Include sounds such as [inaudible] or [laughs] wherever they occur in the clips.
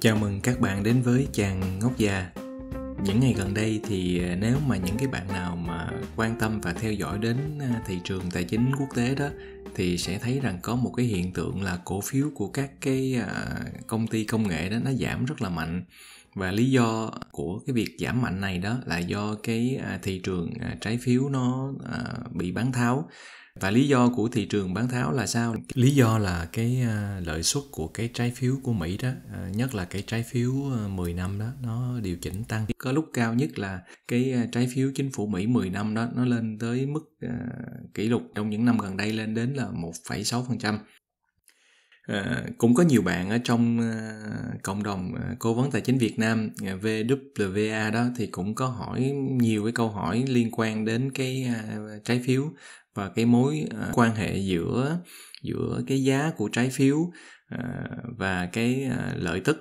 Chào mừng các bạn đến với chàng ngốc già. Những ngày gần đây thì ờ, nếu mà những cái bạn nào mà quan tâm và theo dõi đến ờ, thị trường tài chính quốc tế đó thì sẽ thấy rằng có một cái hiện tượng là cổ phiếu của các cái ờ, công ty công nghệ đó nó giảm rất là mạnh và lý do của cái việc giảm mạnh này đó là do cái thị trường trái phiếu nó bị bán tháo và lý do của thị trường bán tháo là sao? Lý do là cái à, lợi suất của cái trái phiếu của Mỹ đó, à, nhất là cái trái phiếu 10 à, năm đó, nó điều chỉnh tăng. Có lúc cao nhất là cái trái phiếu chính phủ Mỹ 10 năm đó, nó lên tới mức kỷ lục trong những năm gần đây lên đến là 1,6%. trăm cũng có nhiều bạn ở trong cộng đồng cố vấn tài chính Việt Nam à, đó thì cũng có hỏi nhiều cái câu hỏi liên quan đến cái trái phiếu và cái mối à, quan hệ giữa giữa cái giá của trái phiếu à, và cái à, lợi tức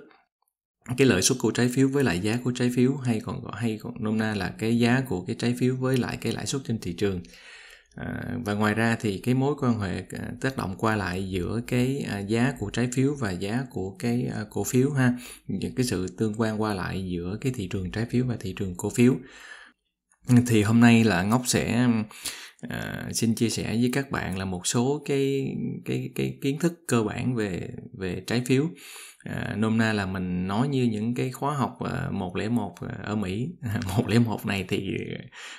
cái lợi suất của trái phiếu với lại giá của trái phiếu hay còn gọi hay còn nôm na là cái giá của cái trái phiếu với lại cái lãi suất trên thị trường và ngoài ra thì cái mối quan hệ tác động qua lại giữa cái giá của trái phiếu và giá của cái cổ phiếu ha những cái sự tương quan qua lại giữa cái thị trường trái phiếu và thị trường cổ phiếu thì hôm nay là ngốc sẽ à, xin chia sẻ với các bạn là một số cái cái cái kiến thức cơ bản về về trái phiếu à, nôm na là mình nói như những cái khóa học à, một lẻ một à, ở Mỹ [laughs] một lẻ một này thì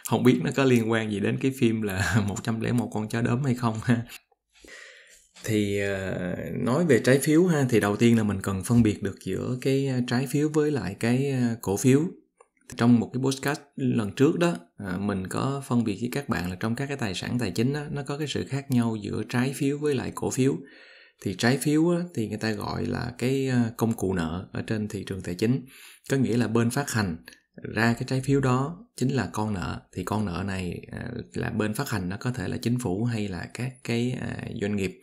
không biết nó có liên quan gì đến cái phim là 101 [laughs] con chó đốm hay không ha thì à, nói về trái phiếu ha thì đầu tiên là mình cần phân biệt được giữa cái trái phiếu với lại cái cổ phiếu trong một cái podcast lần trước đó à, mình có phân biệt với các bạn là trong các cái tài sản tài chính đó, nó có cái sự khác nhau giữa trái phiếu với lại cổ phiếu thì trái phiếu á, thì người ta gọi là cái à, công cụ nợ ở trên thị trường tài chính có nghĩa là bên phát hành ra cái trái phiếu đó chính là con nợ thì con nợ này à, là bên phát hành nó có thể là chính phủ hay là các cái doanh nghiệp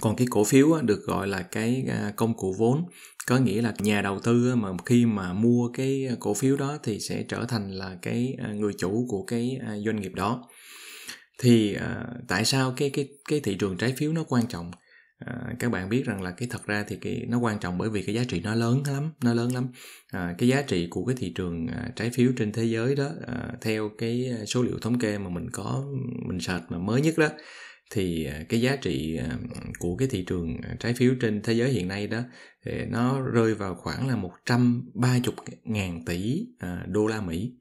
còn cái cổ phiếu được gọi là cái à, công cụ vốn có nghĩa là nhà đầu tư mà khi mà mua cái à, cổ phiếu đó thì sẽ trở thành là cái à, người chủ của cái doanh nghiệp đó thì tại sao cái cái cái thị trường trái phiếu nó quan trọng các bạn biết rằng là cái thật ra thì cái nó quan trọng bởi vì cái giá trị nó lớn lắm nó lớn lắm cái giá trị của cái thị trường trái phiếu trên thế giới đó theo cái số liệu thống kê mà mình có mình sạch mà mới nhất đó thì à, cái giá trị à, của cái thị trường à, trái phiếu trên thế giới hiện nay đó thì nó rơi vào khoảng là 130 ngàn tỷ đô la Mỹ.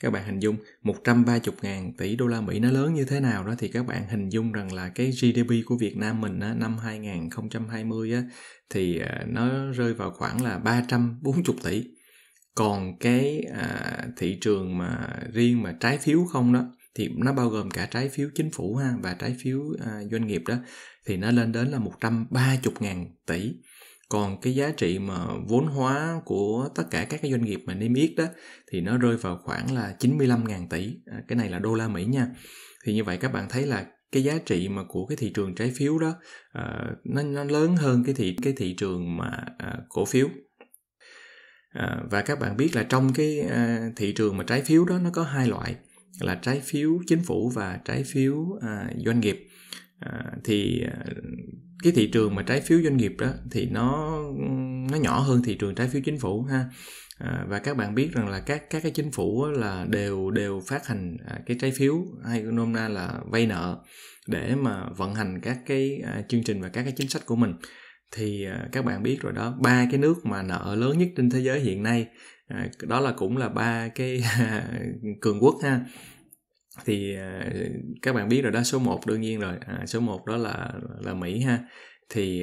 Các bạn hình dung 130 ngàn tỷ đô la Mỹ nó lớn như thế nào đó thì các bạn hình dung rằng là cái GDP của Việt Nam mình á, năm 2020 á, thì nó rơi vào khoảng là 340 tỷ. Còn cái à, thị trường mà riêng mà trái phiếu không đó thì nó bao gồm cả trái phiếu chính phủ ha và trái phiếu à, doanh nghiệp đó thì nó lên đến là 130.000 tỷ còn cái giá trị mà vốn hóa của tất cả các cái doanh nghiệp mà niêm yết đó thì nó rơi vào khoảng là 95.000 tỷ à, cái này là đô la Mỹ nha thì như vậy các bạn thấy là cái giá trị mà của cái thị trường trái phiếu đó uh, nó nó lớn hơn cái thị cái thị trường mà uh, cổ phiếu uh, và các bạn biết là trong cái uh, thị trường mà trái phiếu đó nó có hai loại là trái phiếu chính phủ và trái phiếu à, doanh nghiệp à, thì à, cái thị trường mà trái phiếu doanh nghiệp đó thì nó nó nhỏ hơn thị trường trái phiếu chính phủ ha à, và các bạn biết rằng là các các cái chính phủ là đều đều phát hành à, cái trái phiếu hay nôm na là vay nợ để mà vận hành các cái à, chương trình và các cái chính sách của mình thì à, các bạn biết rồi đó ba cái nước mà nợ lớn nhất trên thế giới hiện nay à, đó là cũng là ba cái [laughs] cường quốc ha thì à, các bạn biết rồi đó số 1 đương nhiên rồi à, số 1 đó là là Mỹ ha thì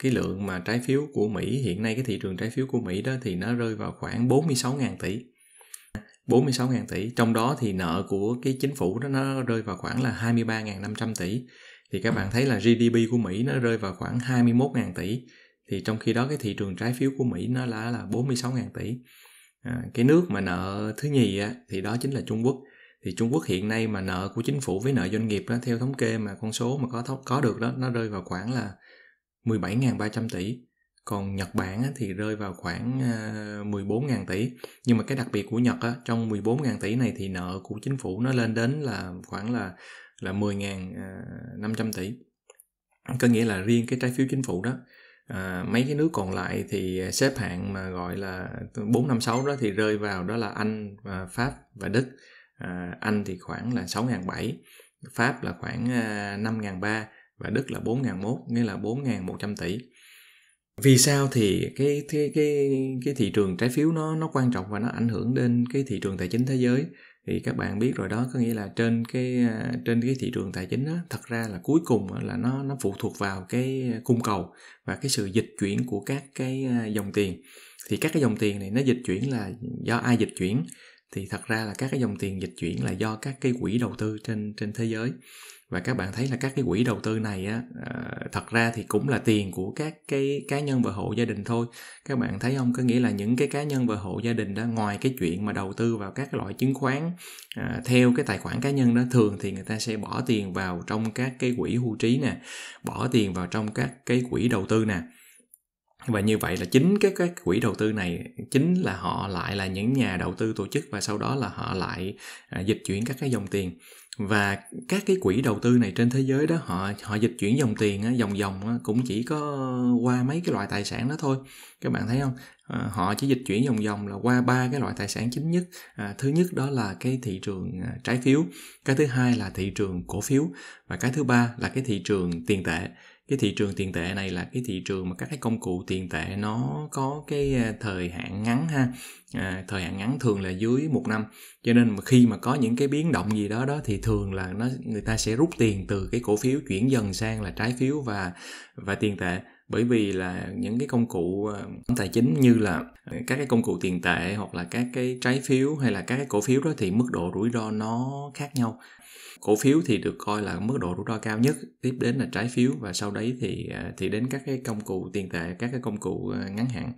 cái lượng mà trái phiếu của Mỹ hiện nay cái thị trường trái phiếu của Mỹ đó thì nó rơi vào khoảng 46.000 tỷ 46.000 tỷ trong đó thì nợ của cái chính phủ đó nó rơi vào khoảng là 23.500 tỷ thì các bạn thấy là GDP của Mỹ nó rơi vào khoảng 21.000 tỷ thì trong khi đó cái thị trường trái phiếu của Mỹ nó là là 46.000 tỷ à, cái nước mà nợ thứ nhì á, thì đó chính là Trung Quốc thì Trung Quốc hiện nay mà nợ của chính phủ với nợ doanh nghiệp đó theo thống kê mà con số mà có có được đó nó rơi vào khoảng là 17.300 tỷ còn Nhật Bản thì rơi vào khoảng 14.000 à, tỷ nhưng mà cái đặc biệt của Nhật á, trong 14.000 tỷ này thì nợ của chính phủ nó lên đến là khoảng là là 10.500 à, tỷ có nghĩa là riêng cái trái phiếu chính phủ đó à, mấy cái nước còn lại thì xếp hạng mà gọi là năm 456 đó thì rơi vào đó là Anh và Pháp và Đức à, Anh thì khoảng là 6.700 Pháp là khoảng 5.300 à, và Đức là 4.100 nghĩa là 4.100 tỷ vì sao thì cái cái cái cái thị trường trái phiếu nó nó quan trọng và nó ảnh hưởng đến cái thị trường tài chính thế giới thì các bạn biết rồi đó có nghĩa là trên cái à, trên cái thị trường tài chính đó thật ra là cuối cùng là nó nó phụ thuộc vào cái cung cầu và cái sự dịch chuyển của các cái à, dòng tiền thì các cái dòng tiền này nó dịch chuyển là do ai dịch chuyển thì thật ra là các cái dòng tiền dịch chuyển là do các cái quỹ đầu tư trên trên thế giới và các bạn thấy là các cái quỹ đầu tư này á à, thật ra thì cũng là tiền của các cái cá nhân và hộ gia đình thôi các bạn thấy không có nghĩa là những cái cá nhân và hộ gia đình đó ngoài cái chuyện mà đầu tư vào các loại chứng khoán à, theo cái tài khoản cá nhân đó thường thì người ta sẽ bỏ tiền vào trong các cái quỹ hưu trí nè bỏ tiền vào trong các cái quỹ đầu tư nè và như vậy là chính các các quỹ đầu tư này chính là họ lại là những nhà đầu tư tổ chức và sau đó là họ lại à, dịch chuyển các cái dòng tiền và các cái quỹ đầu tư này trên thế giới đó họ họ dịch chuyển dòng tiền á, dòng dòng á, cũng chỉ có qua mấy cái loại tài sản đó thôi các bạn thấy không à, họ chỉ dịch chuyển dòng dòng là qua ba cái loại tài sản chính nhất à, thứ nhất đó là cái thị trường à, trái phiếu cái thứ hai là thị trường cổ phiếu và cái thứ ba là cái thị trường tiền tệ cái thị trường tiền tệ này là cái thị trường mà các cái công cụ tiền tệ nó có cái ờ, thời hạn ngắn ha à, thời hạn ngắn thường là dưới một năm cho nên mà khi mà có những cái biến động gì đó đó thì thường là nó người ta sẽ rút tiền từ cái cổ phiếu chuyển dần sang là trái phiếu và và tiền tệ bởi vì là những cái công cụ ờ, tài chính như là ờ, các cái công cụ tiền tệ hoặc là các cái trái phiếu hay là các cái cổ phiếu đó thì mức độ rủi ro nó khác nhau cổ phiếu thì được coi là mức độ rủi ro cao nhất tiếp đến là trái phiếu và sau đấy thì à, thì đến các cái công cụ tiền tệ các cái công cụ à, ngắn hạn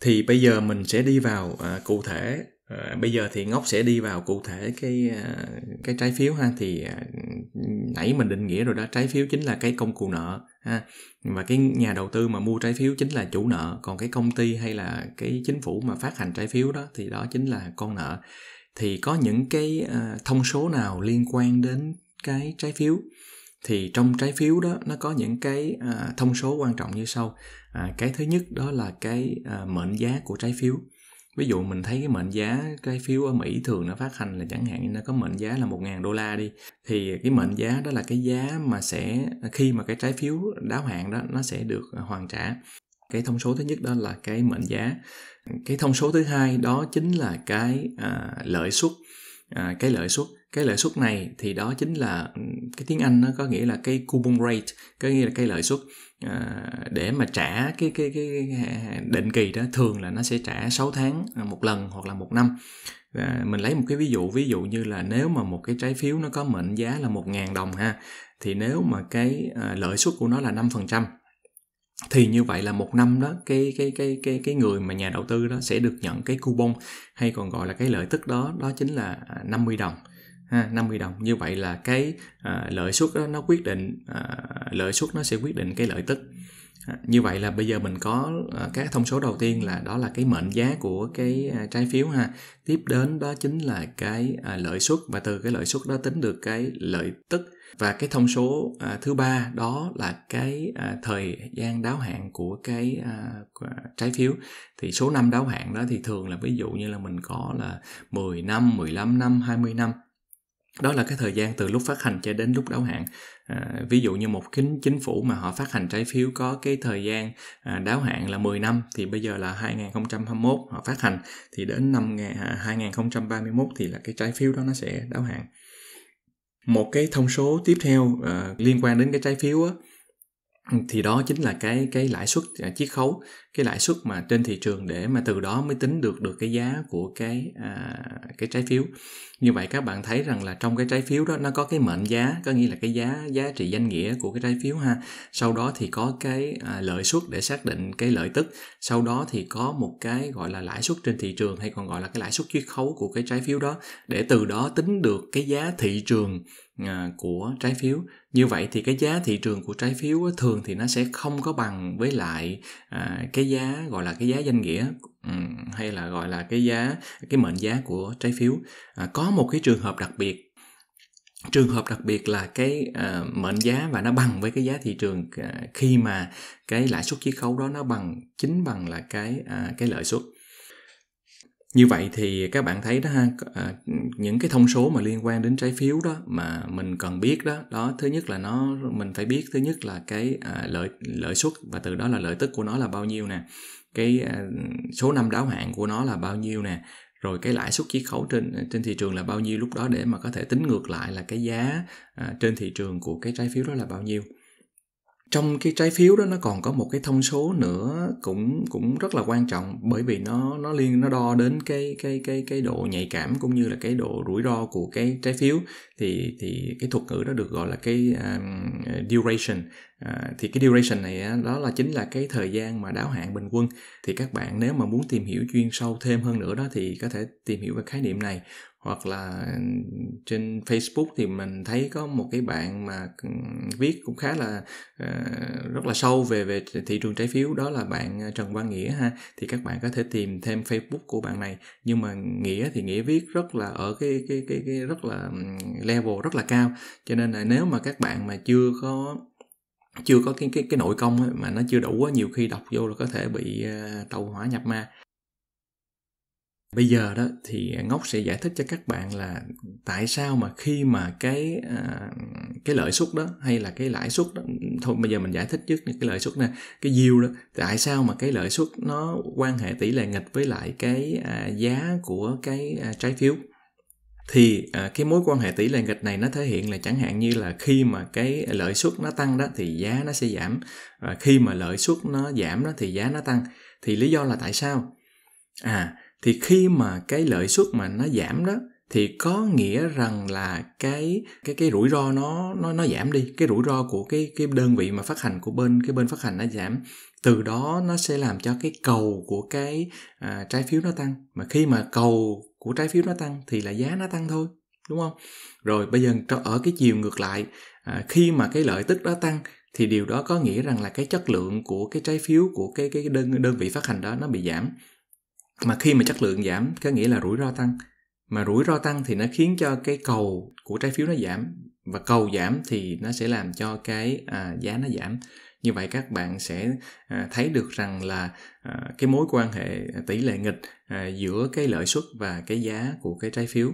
thì bây giờ mình sẽ đi vào à, cụ thể à, bây giờ thì ngốc sẽ đi vào cụ thể cái à, cái trái phiếu ha thì à, nãy mình định nghĩa rồi đó trái phiếu chính là cái công cụ nợ ha và cái nhà đầu tư mà mua trái phiếu chính là chủ nợ còn cái công ty hay là cái chính phủ mà phát hành trái phiếu đó thì đó chính là con nợ thì có những cái ờ, thông số nào liên quan đến cái trái phiếu thì trong trái phiếu đó nó có những cái ờ, thông số quan trọng như sau à, cái thứ nhất đó là cái ờ, mệnh giá của trái phiếu ví dụ mình thấy cái mệnh giá trái phiếu ở Mỹ thường nó phát hành là chẳng hạn như nó có mệnh giá là 1.000 đô la đi thì cái mệnh giá đó là cái giá mà sẽ khi mà cái trái phiếu đáo hạn đó nó sẽ được hoàn trả cái thông số thứ nhất đó là cái mệnh giá cái thông số thứ hai đó chính là cái à, lợi suất à, cái lợi suất cái lợi suất này thì đó chính là ừ, cái tiếng anh nó có nghĩa là cái coupon rate có nghĩa là cái lợi suất à, để mà trả cái, cái cái cái định kỳ đó thường là nó sẽ trả 6 tháng à, một lần hoặc là một năm và mình lấy một cái ví dụ ví dụ như là nếu mà một cái trái phiếu nó có mệnh giá là 1.000 đồng ha thì nếu mà cái à, lợi suất của nó là 5% thì như vậy là một năm đó cái cái cái cái cái người mà nhà đầu tư đó sẽ được nhận cái coupon hay còn gọi là cái lợi tức đó đó chính là 50 à, đồng ha 50 đồng như vậy là cái à, lợi suất đó nó quyết định à, lợi suất nó sẽ quyết định cái lợi tức à, như vậy là bây giờ mình có à, các thông số đầu tiên là đó là cái mệnh giá của cái trái phiếu ha tiếp đến đó chính là cái lợi suất và từ cái lợi suất đó tính được cái lợi tức và cái thông số à, thứ ba đó là cái à, thời gian đáo hạn của cái à, trái phiếu thì số năm đáo hạn đó thì thường là ví dụ như là mình có là 10 năm, 15 năm, 20 năm đó là cái thời gian từ lúc phát hành cho đến lúc đáo hạn à, ví dụ như một chính chính phủ mà họ phát hành trái phiếu có cái thời gian à, đáo hạn là 10 năm thì bây giờ là 2021 họ phát hành thì đến năm 2031 à, thì là cái trái phiếu đó nó sẽ đáo hạn một cái thông số tiếp theo uh, liên quan đến cái trái phiếu á, thì đó chính là cái cái lãi suất à, chiết khấu cái lãi suất mà trên thị trường để mà từ đó mới tính được được cái giá của cái à, cái trái phiếu như vậy các bạn thấy rằng là trong cái trái phiếu đó nó có cái mệnh giá có nghĩa là cái giá giá trị danh nghĩa của cái trái phiếu ha sau đó thì có cái à, lợi suất để xác định cái lợi tức sau đó thì có một cái gọi là lãi suất trên thị trường hay còn gọi là cái lãi suất chiết khấu của cái trái phiếu đó để từ đó tính được cái giá thị trường à, của trái phiếu như vậy thì cái giá thị trường của trái phiếu thường thì nó sẽ không có bằng với lại à, cái giá gọi là cái giá danh nghĩa hay là gọi là cái giá cái mệnh giá của trái phiếu à, có một cái trường hợp đặc biệt trường hợp đặc biệt là cái uh, mệnh giá và nó bằng với cái giá thị trường uh, khi mà cái lãi suất chiết khấu đó nó bằng chính bằng là cái uh, cái lợi suất như vậy thì các bạn thấy đó ha à, những cái thông số mà liên quan đến trái phiếu đó mà mình cần biết đó đó thứ nhất là nó mình phải biết thứ nhất là cái à, lợi lợi suất và từ đó là lợi tức của nó là bao nhiêu nè cái à, số năm đáo hạn của nó là bao nhiêu nè rồi cái lãi suất chiết khấu trên trên thị trường là bao nhiêu lúc đó để mà có thể tính ngược lại là cái giá trên thị trường của cái trái phiếu đó là bao nhiêu trong cái trái phiếu đó nó còn có một cái thông số nữa cũng cũng rất là quan trọng bởi vì nó nó liên nó đo đến cái cái cái cái độ nhạy cảm cũng như là cái độ rủi ro của cái trái phiếu thì thì cái thuật ngữ đó được gọi là cái um, duration à, thì cái duration này đó là chính là cái thời gian mà đáo hạn bình quân thì các bạn nếu mà muốn tìm hiểu chuyên sâu thêm hơn nữa đó thì có thể tìm hiểu về khái niệm này hoặc là trên Facebook thì mình thấy có một cái bạn mà ừ, viết cũng khá là uh, rất là sâu về về thị trường trái phiếu đó là bạn ờ, Trần Quang Nghĩa ha thì các bạn có thể tìm thêm Facebook của bạn này nhưng mà Nghĩa thì Nghĩa viết rất là ở cái cái cái, cái rất là ừ, level rất là cao cho nên là nếu mà các bạn mà chưa có chưa có cái cái cái nội công ấy, mà nó chưa đủ quá nhiều khi đọc vô là có thể bị ờ, tàu hỏa nhập ma bây giờ đó thì ngốc sẽ giải thích cho các bạn là tại sao mà khi mà cái à, cái lợi suất đó hay là cái lãi suất đó thôi bây giờ mình giải thích trước cái lợi suất nè cái yield đó tại sao mà cái lợi suất nó quan hệ tỷ lệ nghịch với lại cái à, giá của cái à, trái phiếu thì à, cái mối quan hệ tỷ lệ nghịch này nó thể hiện là chẳng hạn như là khi mà cái lợi suất nó tăng đó thì giá nó sẽ giảm và khi mà lợi suất nó giảm đó thì giá nó tăng thì lý do là tại sao à thì khi mà cái lợi suất mà nó giảm đó thì có nghĩa rằng là cái cái cái rủi ro nó nó nó giảm đi cái rủi ro của cái cái đơn vị mà phát hành của bên cái bên phát hành nó giảm từ đó nó sẽ làm cho cái cầu của cái à, trái phiếu nó tăng mà khi mà cầu của trái phiếu nó tăng thì là giá nó tăng thôi đúng không rồi bây giờ ở cái chiều ngược lại à, khi mà cái lợi tức đó tăng thì điều đó có nghĩa rằng là cái chất lượng của cái trái phiếu của cái cái đơn đơn vị phát hành đó nó bị giảm mà khi mà chất lượng giảm có nghĩa là rủi ro tăng mà rủi ro tăng thì nó khiến cho cái cầu của trái phiếu nó giảm và cầu giảm thì nó sẽ làm cho cái à, giá nó giảm như vậy các bạn sẽ à, thấy được rằng là à, cái mối quan hệ à, tỷ lệ nghịch à, giữa cái lợi suất và cái giá của cái trái phiếu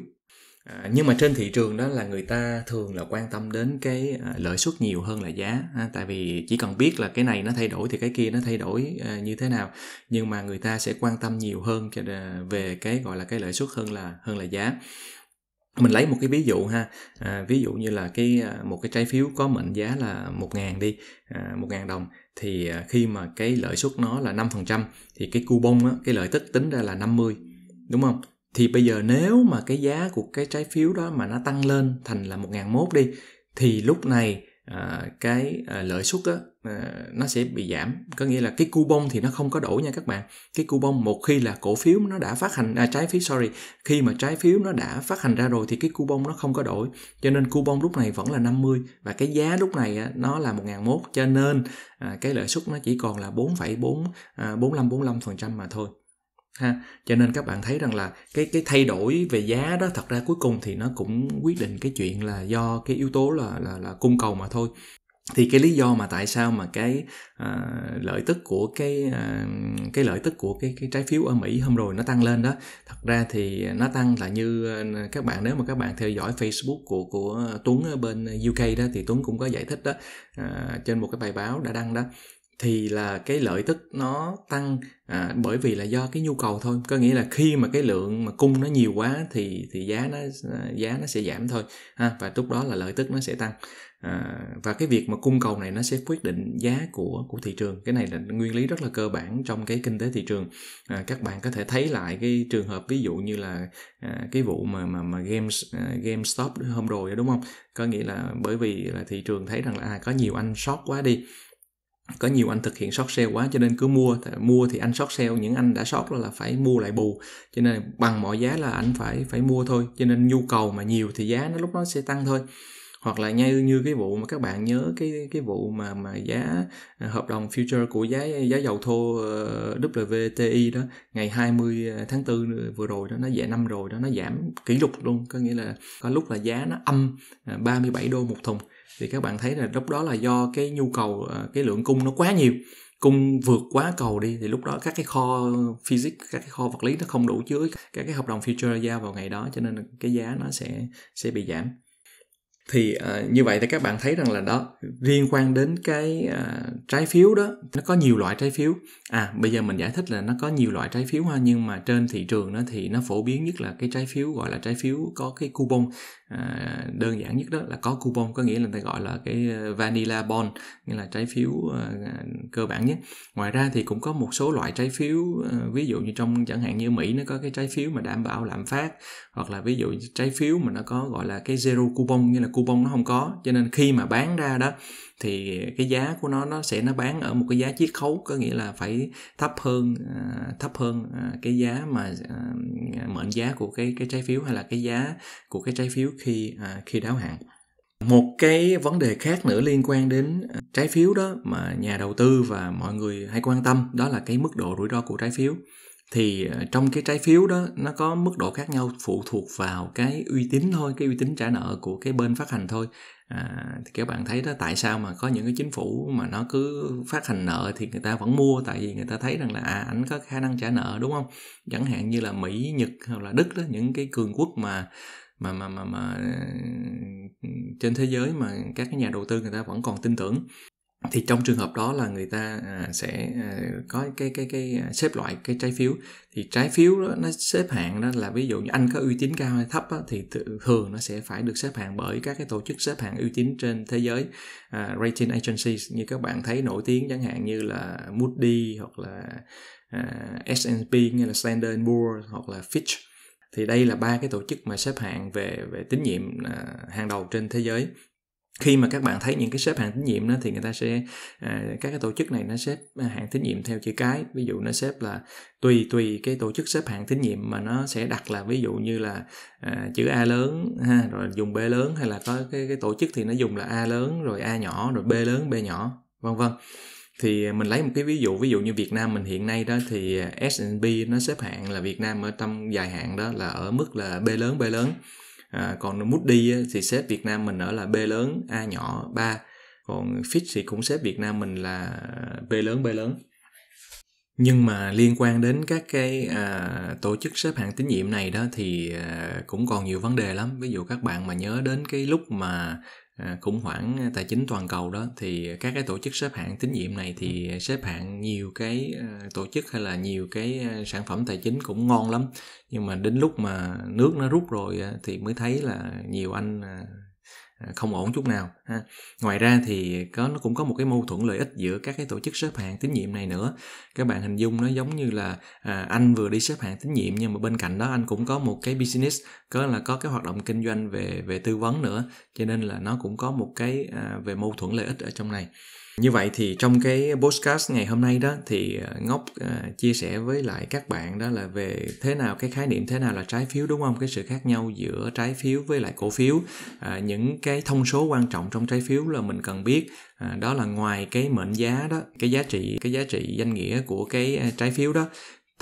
À, nhưng mà trên thị trường đó là người ta thường là quan tâm đến cái à, lợi suất nhiều hơn là giá ha? tại vì chỉ cần biết là cái này nó thay đổi thì cái kia nó thay đổi uh, như thế nào nhưng mà người ta sẽ quan tâm nhiều hơn về cái gọi là cái lợi suất hơn là hơn là giá mình lấy một cái ví dụ ha à, ví dụ như là cái à, một cái trái phiếu có mệnh giá là một ngàn đi à, ngàn đồng thì khi mà cái lợi suất nó là 5% thì cái coupon á, cái lợi tức tính ra là 50 đúng không thì bây giờ nếu mà cái giá của cái trái phiếu đó mà nó tăng lên thành là 1001 đi thì lúc này à, cái à, lợi suất á, à, nó sẽ bị giảm có nghĩa là cái coupon thì nó không có đổi nha các bạn cái coupon một khi là cổ phiếu nó đã phát hành à, trái phiếu sorry khi mà trái phiếu nó đã phát hành ra rồi thì cái coupon nó không có đổi cho nên coupon lúc này vẫn là 50 và cái giá lúc này á, nó là 1001 cho nên à, cái lợi suất nó chỉ còn là 4,4 à, 45 45 phần trăm mà thôi ha cho nên các bạn thấy rằng là cái cái thay đổi về giá đó thật ra cuối cùng thì nó cũng quyết định cái chuyện là do cái yếu tố là là là cung cầu mà thôi thì cái lý do mà tại sao mà cái à, lợi tức của cái à, cái lợi tức của cái cái trái phiếu ở Mỹ hôm rồi nó tăng lên đó thật ra thì nó tăng là như à, các bạn nếu mà các bạn theo dõi Facebook của của Tuấn ở bên UK đó thì Tuấn cũng có giải thích đó à, trên một cái bài báo đã đăng đó thì là cái lợi tức nó tăng à, bởi vì là do cái nhu cầu thôi có nghĩa là khi mà cái lượng mà cung nó nhiều quá thì thì giá nó à, giá nó sẽ giảm thôi ha và lúc đó là lợi tức nó sẽ tăng à, và cái việc mà cung cầu này nó sẽ quyết định giá của của thị trường cái này là nguyên lý rất là cơ bản trong cái kinh tế thị trường à, các bạn có thể thấy lại cái trường hợp ví dụ như là à, cái vụ mà mà mà games à, game stop hôm rồi đúng không có nghĩa là bởi vì là thị trường thấy rằng là à, có nhiều anh short quá đi có nhiều anh thực hiện short sale quá cho nên cứ mua mua thì anh short sale những anh đã short là phải mua lại bù cho nên bằng mọi giá là anh phải phải mua thôi cho nên nhu cầu mà nhiều thì giá nó lúc đó sẽ tăng thôi hoặc là như như cái vụ mà các bạn nhớ cái cái vụ mà mà giá à, hợp đồng future của giá giá dầu thô ờ, WTI đó ngày 20 à, tháng 4 vừa rồi đó nó giảm năm rồi đó nó giảm kỷ lục luôn có nghĩa là có lúc là giá nó âm 37 à, đô một thùng thì các bạn thấy là lúc đó là do cái nhu cầu ờ, cái lượng cung nó quá nhiều cung vượt quá cầu đi thì lúc đó các cái kho physics các cái kho vật lý nó không đủ chứa các cái hợp đồng future giao vào ngày đó cho nên cái giá nó sẽ sẽ bị giảm thì uh, như vậy thì các bạn thấy rằng là đó liên quan đến cái uh, trái phiếu đó nó có nhiều loại trái phiếu à bây giờ mình giải thích là nó có nhiều loại trái phiếu ha nhưng mà trên thị trường đó thì nó phổ biến nhất là cái trái phiếu gọi là trái phiếu có cái coupon À, đơn giản nhất đó là có coupon có nghĩa là người ta gọi là cái ờ, vanilla bond nghĩa là trái phiếu ờ, cơ bản nhất ngoài ra thì cũng có một số loại trái phiếu ờ, ví dụ như trong chẳng hạn như mỹ nó có cái trái phiếu mà đảm bảo lạm phát hoặc là ví dụ trái phiếu mà nó có gọi là cái zero coupon nghĩa là coupon nó không có cho nên khi mà bán ra đó thì cái giá của nó nó sẽ nó bán ở một cái giá chiết khấu có nghĩa là phải thấp hơn thấp hơn cái giá mà mệnh giá của cái cái trái phiếu hay là cái giá của cái trái phiếu khi à, khi đáo hạn một cái vấn đề khác nữa liên quan đến à, trái phiếu đó mà nhà đầu tư và mọi người hay quan tâm đó là cái mức độ rủi ro của trái phiếu thì à, trong cái trái phiếu đó nó có mức độ khác nhau phụ thuộc vào cái uy tín thôi cái uy tín trả nợ của cái bên phát hành thôi à, thì các bạn thấy đó tại sao mà có những cái chính phủ mà nó cứ phát hành nợ thì người ta vẫn mua tại vì người ta thấy rằng là à ảnh có khả năng trả nợ đúng không chẳng hạn như là mỹ nhật hoặc là đức đó những cái cường quốc mà mà mà mà mà ừ, trên thế giới mà các cái nhà đầu tư người ta vẫn còn tin tưởng thì trong trường hợp đó là người ta à, sẽ à, có cái cái cái à, xếp loại cái trái phiếu thì trái phiếu đó, nó xếp hạng đó là ví dụ như anh có uy tín cao hay thấp đó, thì thường nó sẽ phải được xếp hạng bởi các cái tổ chức xếp hạng uy tín trên thế giới à, rating agencies như các bạn thấy nổi tiếng chẳng hạn như là Moody hoặc là à, S&P như là Standard Poor hoặc là Fitch thì đây là ba cái tổ chức mà xếp hạng về về tín nhiệm à, hàng đầu trên thế giới khi mà các bạn thấy những cái xếp hạng tín nhiệm đó thì người ta sẽ à, các cái tổ chức này nó xếp à, hạng tín nhiệm theo chữ cái ví dụ nó xếp là tùy tùy cái tổ chức xếp hạng tín nhiệm mà nó sẽ đặt là ví dụ như là à, chữ A lớn ha rồi dùng B lớn hay là có cái cái tổ chức thì nó dùng là A lớn rồi A nhỏ rồi B lớn B nhỏ vân vân thì mình lấy một cái ví dụ ví dụ như Việt Nam mình hiện nay đó thì S&P nó xếp hạng là Việt Nam ở trong dài hạn đó là ở mức là B lớn B lớn à, còn Moody thì xếp Việt Nam mình ở là B lớn A nhỏ 3 còn Fitch thì cũng xếp Việt Nam mình là B lớn B lớn nhưng mà liên quan đến các cái à, tổ chức xếp hạng tín nhiệm này đó thì à, cũng còn nhiều vấn đề lắm ví dụ các bạn mà nhớ đến cái lúc mà À, khủng hoảng tài chính toàn cầu đó thì các cái tổ chức xếp hạng tín nhiệm này thì xếp hạng nhiều cái ờ, tổ chức hay là nhiều cái ờ, sản phẩm tài chính cũng ngon lắm nhưng mà đến lúc mà nước nó rút rồi thì mới thấy là nhiều anh ờ, À, không ổn chút nào ha. ngoài ra thì có nó cũng có một cái mâu thuẫn lợi ích giữa các cái tổ chức xếp hạng tín nhiệm này nữa các bạn hình dung nó giống như là à, anh vừa đi xếp hạng tín nhiệm nhưng mà bên cạnh đó anh cũng có một cái business có là có cái hoạt động kinh doanh về về tư vấn nữa cho nên là nó cũng có một cái à, về mâu thuẫn lợi ích ở trong này như vậy thì trong cái podcast ngày hôm nay đó thì ờ, ngốc ờ, chia sẻ với lại các bạn đó là về thế nào cái khái niệm thế nào là trái phiếu đúng không? Cái sự khác nhau giữa trái phiếu với lại cổ phiếu. Ờ, những cái thông số quan trọng trong trái phiếu là mình cần biết đó là ngoài cái mệnh giá đó, cái giá trị cái giá trị danh nghĩa của cái trái phiếu đó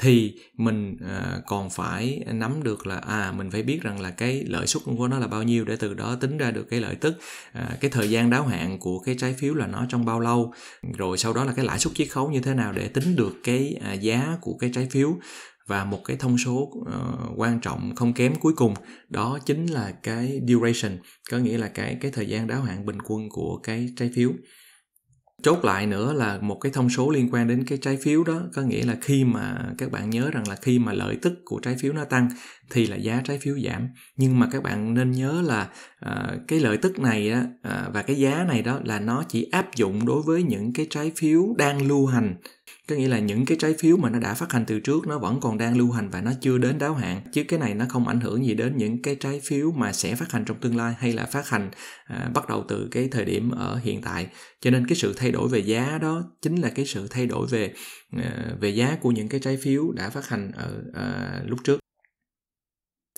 thì mình uh, còn phải nắm được là à mình phải biết rằng là cái lợi suất của nó là bao nhiêu để từ đó tính ra được cái lợi tức uh, cái thời gian đáo hạn của cái trái phiếu là nó trong bao lâu rồi sau đó là cái lãi suất chiết khấu như thế nào để tính được cái uh, giá của cái trái phiếu và một cái thông số uh, quan trọng không kém cuối cùng đó chính là cái duration có nghĩa là cái cái thời gian đáo hạn bình quân của cái trái phiếu chốt lại nữa là một cái thông số liên quan đến cái trái phiếu đó có nghĩa là khi mà các bạn nhớ rằng là khi mà lợi tức của trái phiếu nó tăng thì là giá trái phiếu giảm nhưng mà các bạn nên nhớ là à, cái lợi tức này á, à, và cái giá này đó là nó chỉ áp dụng đối với những cái trái phiếu đang lưu hành có nghĩa là những cái trái phiếu mà nó đã phát hành từ trước nó vẫn còn đang lưu hành và nó chưa đến đáo hạn chứ cái này nó không ảnh hưởng gì đến những cái trái phiếu mà sẽ phát hành trong tương lai hay là phát hành à, bắt đầu từ cái thời điểm ở hiện tại cho nên cái sự thay đổi về giá đó chính là cái sự thay đổi về à, về giá của những cái trái phiếu đã phát hành ở à, lúc trước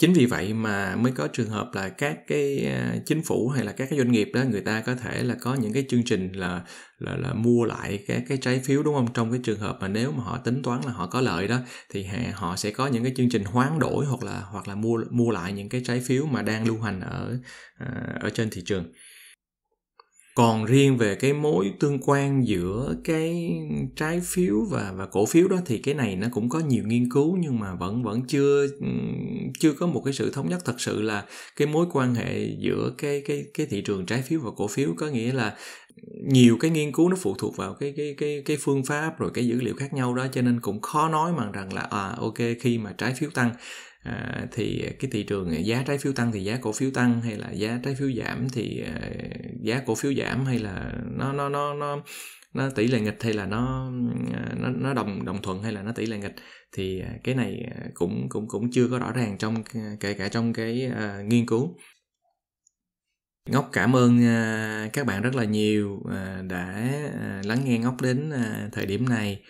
chính vì vậy mà mới có trường hợp là các cái à, chính phủ hay là các cái doanh nghiệp đó người ta có thể là có những cái chương trình là là là mua lại các cái trái phiếu đúng không trong cái trường hợp mà nếu mà họ tính toán là họ có lợi đó thì họ sẽ có những cái chương trình hoán đổi hoặc là hoặc là mua mua lại những cái trái phiếu mà đang lưu hành ở à, ở trên thị trường còn riêng về cái mối tương quan giữa cái trái phiếu và và cổ phiếu đó thì cái này nó cũng có nhiều nghiên cứu nhưng mà vẫn vẫn chưa chưa có một cái sự thống nhất thật sự là cái mối quan hệ giữa cái cái cái thị trường trái phiếu và cổ phiếu có nghĩa là nhiều cái nghiên cứu nó phụ thuộc vào cái cái cái cái phương pháp rồi cái dữ liệu khác nhau đó cho nên cũng khó nói mà rằng là à ok khi mà trái phiếu tăng à, thì cái thị trường à, giá trái phiếu tăng thì giá cổ phiếu tăng hay là giá trái phiếu giảm thì à, giá cổ phiếu giảm hay là nó nó nó nó nó tỷ lệ nghịch hay là nó à, nó nó đồng đồng thuận hay là nó tỷ lệ nghịch thì cái này cũng cũng cũng chưa có rõ ràng trong kể cả trong cái uh, nghiên cứu ngóc cảm ơn uh, các bạn rất là nhiều uh, đã uh, lắng nghe ngóc đến uh, thời điểm này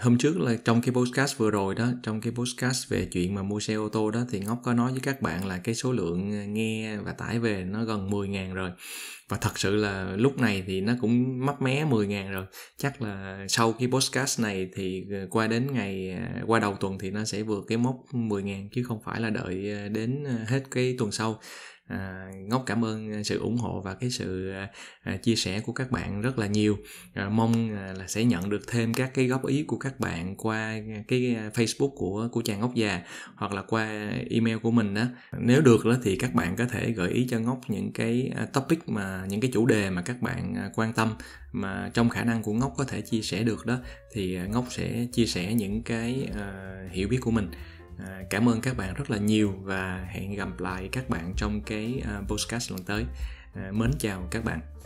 hôm trước là trong cái podcast vừa rồi đó trong cái podcast về chuyện mà mua xe ô tô đó thì ngốc có nói với các bạn là cái số lượng ờ, nghe và tải về nó gần 10.000 rồi và thật sự là lúc này thì nó cũng mấp mé 10.000 rồi chắc là sau cái podcast này thì ờ, qua đến ngày ờ, qua đầu tuần thì nó sẽ vượt cái mốc 10.000 chứ không phải là đợi đến hết cái tuần sau à, ngốc cảm ơn sự ủng hộ và cái sự à, chia sẻ của các bạn rất là nhiều à, mong à, là sẽ nhận được thêm các cái góp ý của các bạn qua cái à, facebook của của chàng ngốc già hoặc là qua email của mình đó nếu được đó thì các bạn có thể gợi ý cho ngốc những cái à, topic mà những cái chủ đề mà các bạn quan tâm mà trong khả năng của ngốc có thể chia sẻ được đó thì ngốc sẽ chia sẻ những cái uh, hiểu biết của mình À, cảm ơn các bạn rất là nhiều và hẹn gặp lại các bạn trong cái uh, podcast lần tới à, mến chào các bạn